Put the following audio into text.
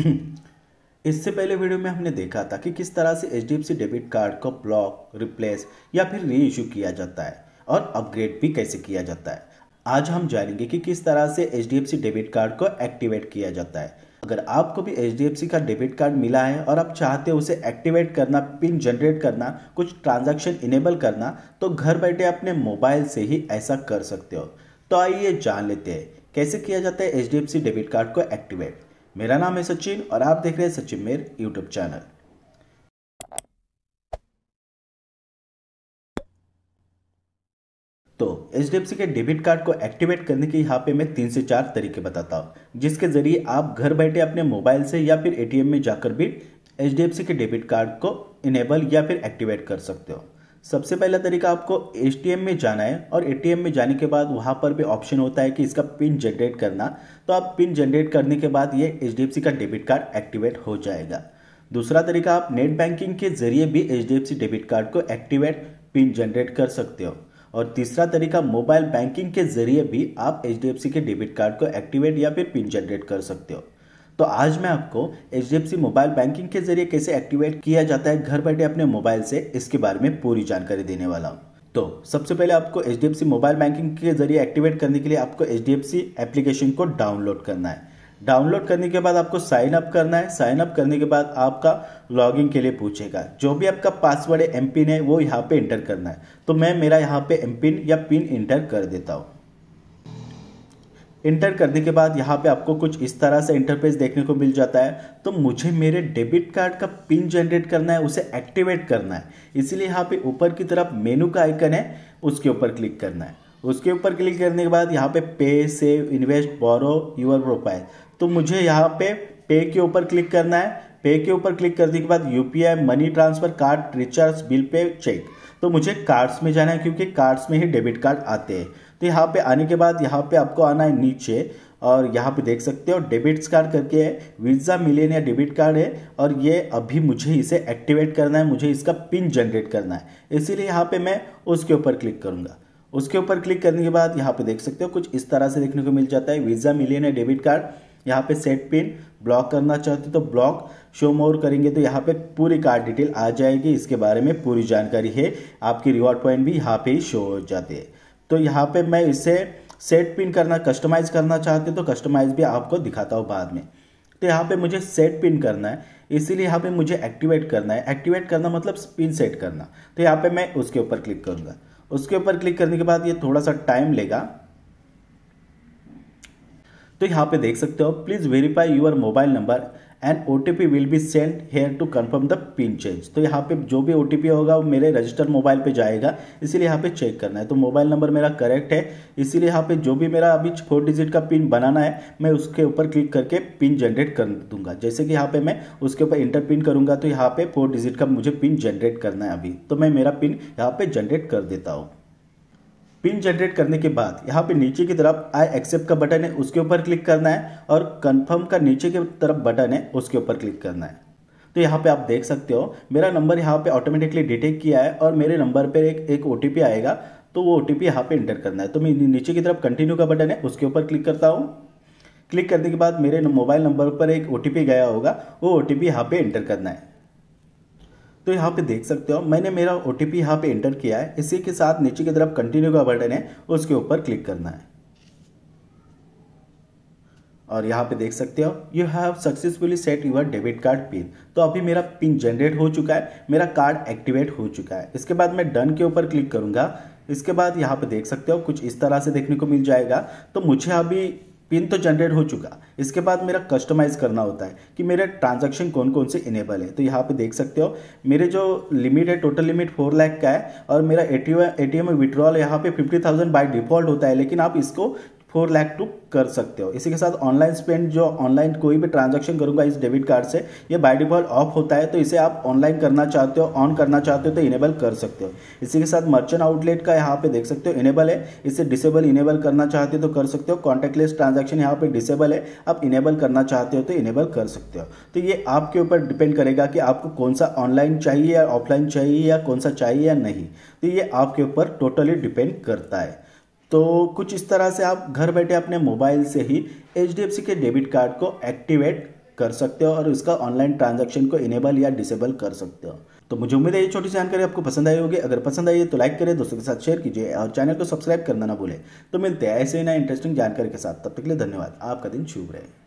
इससे पहले वीडियो में हमने देखा था कि किस तरह से एच डेबिट कार्ड को ब्लॉक रिप्लेस या फिर री किया जाता है और अपग्रेड भी कैसे किया जाता है आज हम जानेंगे कि किस तरह से एच डेबिट कार्ड को एक्टिवेट किया जाता है अगर आपको भी एच का डेबिट कार्ड मिला है और आप चाहते हो उसे एक्टिवेट करना पिन जनरेट करना कुछ ट्रांजेक्शन इनेबल करना तो घर बैठे अपने मोबाइल से ही ऐसा कर सकते हो तो आइए जान लेते हैं कैसे किया जाता है एच डेबिट कार्ड को एक्टिवेट मेरा नाम है सचिन और आप देख रहे हैं सचिन मेर यूट्यूब चैनल तो एच के डेबिट कार्ड को एक्टिवेट करने के यहाँ पे मैं तीन से चार तरीके बताता हूँ जिसके जरिए आप घर बैठे अपने मोबाइल से या फिर एटीएम में जाकर भी एच के डेबिट कार्ड को इनेबल या फिर एक्टिवेट कर सकते हो सबसे पहला तरीका आपको ए में जाना है और ए में जाने के बाद वहाँ पर भी ऑप्शन होता है कि इसका पिन जनरेट करना तो आप पिन जनरेट करने के बाद ये एच का डेबिट कार्ड एक्टिवेट हो जाएगा दूसरा तरीका आप नेट बैंकिंग के जरिए भी एच डेबिट कार्ड को एक्टिवेट पिन जनरेट कर सकते हो और तीसरा तरीका मोबाइल बैंकिंग के जरिए भी आप एच के डेबिट कार्ड को एक्टिवेट या फिर पिन जनरेट कर सकते हो तो आज मैं आपको एच मोबाइल बैंकिंग के जरिए कैसे एक्टिवेट किया जाता है घर बैठे अपने मोबाइल से इसके बारे में पूरी जानकारी देने वाला हूँ तो सबसे पहले आपको एच मोबाइल बैंकिंग के जरिए एक्टिवेट करने के लिए आपको एच एप्लीकेशन को डाउनलोड करना है डाउनलोड करने के बाद आपको साइन अप करना है साइन अप करने के बाद आपका लॉगिन के लिए पूछेगा जो भी आपका पासवर्ड है एम है वो यहाँ पे इंटर करना है तो मैं मेरा यहाँ पे एम या पिन इंटर कर देता हूँ इंटर करने के बाद यहाँ पे आपको कुछ इस तरह से इंटरफेस देखने को मिल जाता है तो मुझे मेरे डेबिट कार्ड का पिन जनरेट करना है उसे एक्टिवेट करना है इसीलिए यहाँ पे ऊपर की तरफ मेनू का आइकन है उसके ऊपर क्लिक करना है उसके ऊपर क्लिक करने के बाद यहाँ पे pay save invest borrow your profile तो मुझे यहाँ पे पे के ऊपर क्लिक करना है पे के ऊपर क्लिक करने के बाद UPI money transfer card recharge bill pay check तो मुझे कार्ड्स में जाना है क्योंकि कार्ड्स में ही डेबिट कार्ड आते हैं तो यहाँ पे आने के बाद यहाँ पे आपको आना है नीचे और यहाँ पे देख सकते हो डेबिट्स कार्ड करके है वीज़ा मिलेन या डेबिट कार्ड है और ये अभी मुझे इसे एक्टिवेट करना है मुझे इसका पिन जनरेट करना है इसीलिए यहाँ पे मैं उसके ऊपर क्लिक करूँगा उसके ऊपर क्लिक करने के बाद यहाँ पे देख सकते हो कुछ इस तरह से देखने को मिल जाता है वीज़ा मिलेन या डेबिट कार्ड यहाँ पे सेट पिन ब्लॉक करना चाहते हो तो ब्लॉक शो मोर करेंगे तो यहाँ पे पूरी कार्ड डिटेल आ जाएगी इसके बारे में पूरी जानकारी है आपकी रिवॉर्ड पॉइंट भी यहाँ पे शो हो जाते हैं तो यहाँ पे मैं इसे सेट पिन करना कस्टमाइज़ करना चाहते तो कस्टमाइज़ भी आपको दिखाता हूँ बाद में तो यहाँ पे मुझे सेट पिन करना है इसीलिए यहाँ पे मुझे एक्टिवेट करना है एक्टिवेट करना मतलब पिन सेट करना तो यहाँ पे मैं उसके ऊपर क्लिक करूँगा उसके ऊपर क्लिक करने के बाद ये थोड़ा सा टाइम लेगा तो यहाँ पे देख सकते हो please verify your mobile number and O T P will be send here to confirm the pin change तो यहाँ पे जो भी ओ टी पी होगा वो मेरे रजिस्टर मोबाइल पे जाएगा इसीलिए यहाँ पे चेक करना है तो मोबाइल नंबर मेरा करेक्ट है इसीलिए यहाँ पे जो भी मेरा अभी फोर डिजिट का पिन बनाना है मैं उसके ऊपर क्लिक करके पिन जनरेट कर दूंगा जैसे कि यहाँ पे मैं उसके ऊपर इंटर पिन करूँगा तो यहाँ पे फोर डिजिट का मुझे पिन जनरेट करना है अभी तो मैं मेरा पिन यहाँ पर जनरेट कर देता हूँ पिन जनरेट करने के बाद यहाँ पे नीचे की तरफ आई एक्सेप्ट का बटन है उसके ऊपर क्लिक करना है और कन्फर्म का नीचे की तरफ बटन है उसके ऊपर क्लिक करना है तो यहाँ पे आप देख सकते हो मेरा नंबर यहाँ पे ऑटोमेटिकली डिटेक्ट किया है और मेरे नंबर पर एक एक ओ आएगा तो वो ओ टी यहाँ पर इंटर करना है तो मैं नीचे की तरफ कंटिन्यू का बटन है उसके ऊपर क्लिक करता हूँ क्लिक करने के बाद मेरे मोबाइल नंबर पर एक ओ गया होगा वो ओ टी यहाँ पर एंटर करना है तो यहाँ पे देख सकते हो मैंने मेरा ओ टी पी यहाँ पर एंटर किया है इसी के साथ नीचे की तरफ कंटिन्यू का बटन है उसके ऊपर क्लिक करना है और यहाँ पे देख सकते हो you have successfully set your debit card pin तो अभी मेरा पिन जनरेट हो चुका है मेरा कार्ड एक्टिवेट हो चुका है इसके बाद मैं डन के ऊपर क्लिक करूँगा इसके बाद यहाँ पे देख सकते हो कुछ इस तरह से देखने को मिल जाएगा तो मुझे अभी पिन तो जनरेट हो चुका इसके बाद मेरा कस्टमाइज़ करना होता है कि मेरे ट्रांजैक्शन कौन कौन से इनेबल है तो यहाँ पे देख सकते हो मेरे जो लिमिट है टोटल लिमिट फोर लाख का है और मेरा ए टी एम विड्रॉल यहाँ पे फिफ्टी थाउजेंड बाई डिफॉल्ट होता है लेकिन आप इसको फोर लाख टू कर सकते हो इसी के साथ ऑनलाइन स्पेंड जो ऑनलाइन कोई भी ट्रांजैक्शन करूंगा इस डेबिट कार्ड से ये बाय डिफॉल्ट ऑफ होता है तो इसे आप ऑनलाइन करना चाहते हो ऑन करना चाहते हो तो इनेबल कर सकते हो इसी के साथ मर्चेंट आउटलेट का यहाँ पे देख सकते हो इनेबल है इसे डिसेबल इनेबल करना चाहते हो तो कर सकते हो कॉन्टेक्टलेस ट्रांजेक्शन यहाँ पर डिसेबल है आप इनेबल करना चाहते हो तो इनेबल कर सकते हो तो ये आपके ऊपर डिपेंड करेगा कि आपको कौन सा ऑनलाइन चाहिए या ऑफलाइन चाहिए या कौन सा चाहिए या नहीं तो ये आपके ऊपर टोटली डिपेंड करता है तो कुछ इस तरह से आप घर बैठे अपने मोबाइल से ही एच के डेबिट कार्ड को एक्टिवेट कर सकते हो और इसका ऑनलाइन ट्रांजैक्शन को इनेबल या डिसेबल कर सकते हो तो मुझे उम्मीद है ये छोटी सी जानकारी आपको पसंद आई होगी अगर पसंद आई है तो लाइक करें दोस्तों के साथ शेयर कीजिए और चैनल को सब्सक्राइब करना ना भूलें तो मिलते हैं ऐसे ही ना इंटरेस्टिंग जानकारी के साथ तब तक के लिए धन्यवाद आपका दिन शुभ रहे